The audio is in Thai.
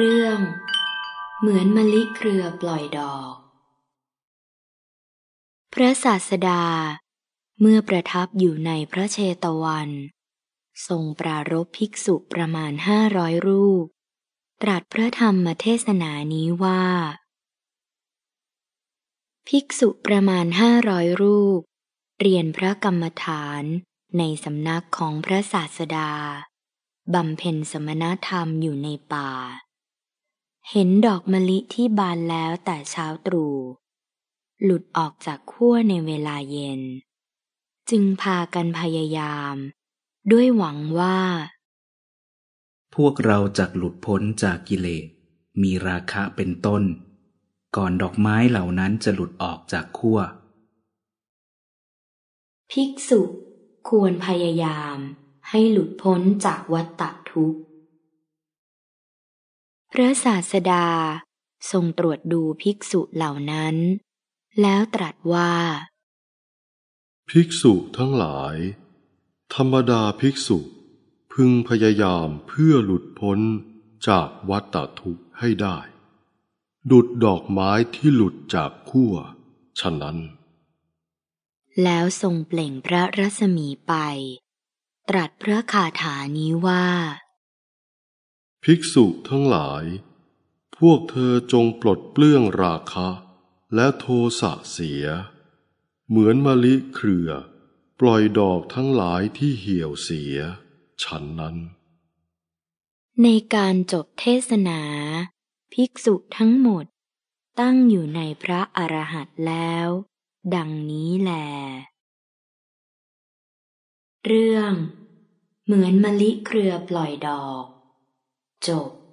เรื่องเหมือนมะลิเครือปล่อยดอก พระศาสดา เมื่อประทับอยู่ในพระเชตวัน ทรงปรารบภิกษุประมาณห้าร้อยรูป ตรัสพระธรรมเทศนานี้ว่า ภิกษุประมาณห้าร้อยรูป เรียนพระกรรมฐานในสำนักของพระศาสดาบำเพ็ญสมณธรรมอยู่ในป่าเห็นดอกมะลิที่บานแล้วแต่เช้าตรู่หลุดออกจากขั้วในเวลาเย็น จึงพากันพยายามด้วยหวังว่า พวกเราจะหลุดพ้นจากกิเลสมีราคะเป็นต้น ก่อนดอกไม้เหล่านั้นจะหลุดออกจากขั้วภิกษุควรพยายามให้หลุดพ้นจากวัฏฏทุกข์พระศาสดาทรงตรวจดูภิกษุเหล่านั้น แล้วตรัสว่า ภิกษุทั้งหลาย ธรรมดาภิกษุพึงพยายามเพื่อหลุดพ้นจากวัฏทุกข์ให้ได้ ดุดดอกไม้ที่หลุดจากขั้วฉะนั้น แล้วทรงเปล่งพระรัศมีไป ตรัสพระคาถานี้ว่าภิกษุทั้งหลาย พวกเธอจงปลดเปลื้องราคะและโทสะเสีย เหมือนมะลิเครือปล่อยดอกทั้งหลายที่เหี่ยวเสีย ฉันนั้น ในการจบเทศนา ภิกษุทั้งหมดตั้งอยู่ในพระอรหันต์แล้วดังนี้แหลเรื่องเหมือนมะลิเครือปล่อยดอกう。